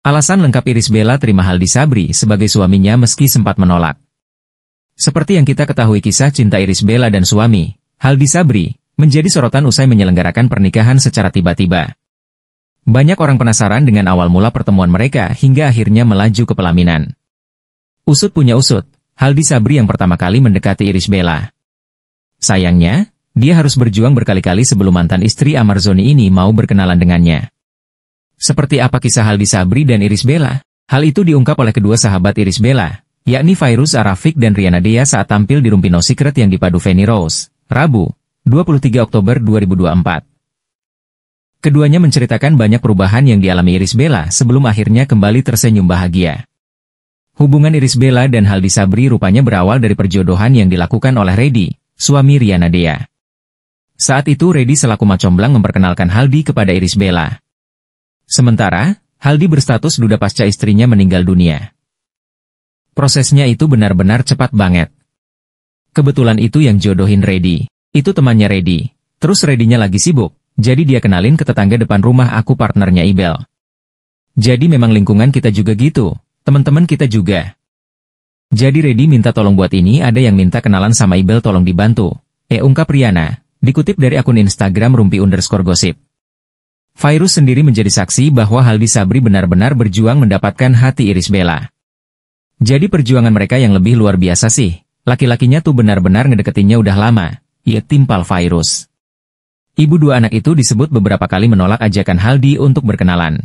Alasan lengkap Iris Bella terima Haldi Sabri sebagai suaminya meski sempat menolak. Seperti yang kita ketahui kisah cinta Iris Bella dan suami, Haldi Sabri, menjadi sorotan usai menyelenggarakan pernikahan secara tiba-tiba. Banyak orang penasaran dengan awal mula pertemuan mereka hingga akhirnya melaju ke pelaminan. Usut punya usut, Haldi Sabri yang pertama kali mendekati Iris Bella. Sayangnya, dia harus berjuang berkali-kali sebelum mantan istri Amarzoni ini mau berkenalan dengannya. Seperti apa kisah Haldi Sabri dan Iris Bella? Hal itu diungkap oleh kedua sahabat Iris Bella, yakni Virus Arafik dan Riana Dea saat tampil di Rumpino Secret yang dipadu Fanny Rose, Rabu, 23 Oktober 2024. Keduanya menceritakan banyak perubahan yang dialami Iris Bella sebelum akhirnya kembali tersenyum bahagia. Hubungan Iris Bella dan Haldi Sabri rupanya berawal dari perjodohan yang dilakukan oleh Redi, suami Riana Dea. Saat itu Redi selaku macomblang memperkenalkan Haldi kepada Iris Bella. Sementara, Haldi berstatus duda pasca istrinya meninggal dunia. Prosesnya itu benar-benar cepat banget. Kebetulan itu yang jodohin Reddy. Itu temannya Reddy. Terus Reddy-nya lagi sibuk, jadi dia kenalin ke tetangga depan rumah aku partnernya Ibel. Jadi memang lingkungan kita juga gitu, teman-teman kita juga. Jadi Reddy minta tolong buat ini ada yang minta kenalan sama Ibel tolong dibantu. Eh ungkap Riana, dikutip dari akun Instagram rumpi underscore gosip. Virus sendiri menjadi saksi bahwa Haldi Sabri benar-benar berjuang mendapatkan hati Iris Bella. Jadi perjuangan mereka yang lebih luar biasa sih. Laki-lakinya tuh benar-benar ngedeketinnya udah lama. Ia timpal virus. Ibu dua anak itu disebut beberapa kali menolak ajakan Haldi untuk berkenalan.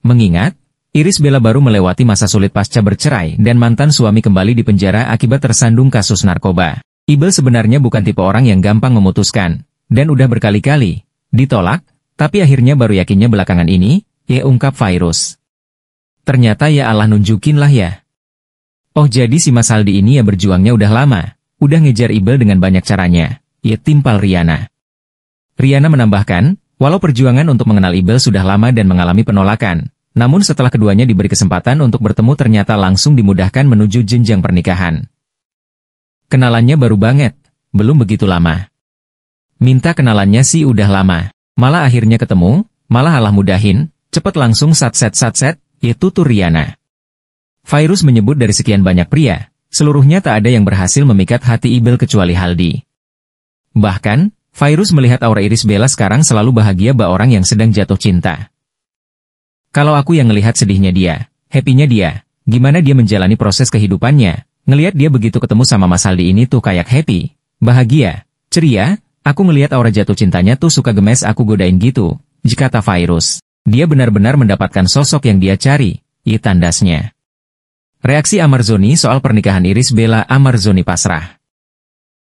Mengingat, Iris Bella baru melewati masa sulit pasca bercerai dan mantan suami kembali di penjara akibat tersandung kasus narkoba. Ibel sebenarnya bukan tipe orang yang gampang memutuskan, dan udah berkali-kali ditolak, tapi akhirnya baru yakinnya belakangan ini, ya ungkap virus. Ternyata ya Allah nunjukin lah ya. Oh jadi si Mas Aldi ini ya berjuangnya udah lama, udah ngejar Ibel dengan banyak caranya, ya timpal Riana. Riana menambahkan, walau perjuangan untuk mengenal Ibel sudah lama dan mengalami penolakan, namun setelah keduanya diberi kesempatan untuk bertemu ternyata langsung dimudahkan menuju jenjang pernikahan. Kenalannya baru banget, belum begitu lama. Minta kenalannya sih udah lama. Malah akhirnya ketemu, malah alah mudahin, cepet langsung satset set yaitu Turiana. Virus menyebut dari sekian banyak pria, seluruhnya tak ada yang berhasil memikat hati Ibel kecuali Haldi. Bahkan, Virus melihat aura iris Bella sekarang selalu bahagia bak orang yang sedang jatuh cinta. Kalau aku yang melihat sedihnya dia, happy-nya dia, gimana dia menjalani proses kehidupannya, ngelihat dia begitu ketemu sama Mas Haldi ini tuh kayak happy, bahagia, ceria, Aku ngelihat aura jatuh cintanya tuh suka gemes aku godain gitu, jika virus. Dia benar-benar mendapatkan sosok yang dia cari, i iya tandasnya. Reaksi Amarzoni soal pernikahan Iris Bella Amarzoni pasrah.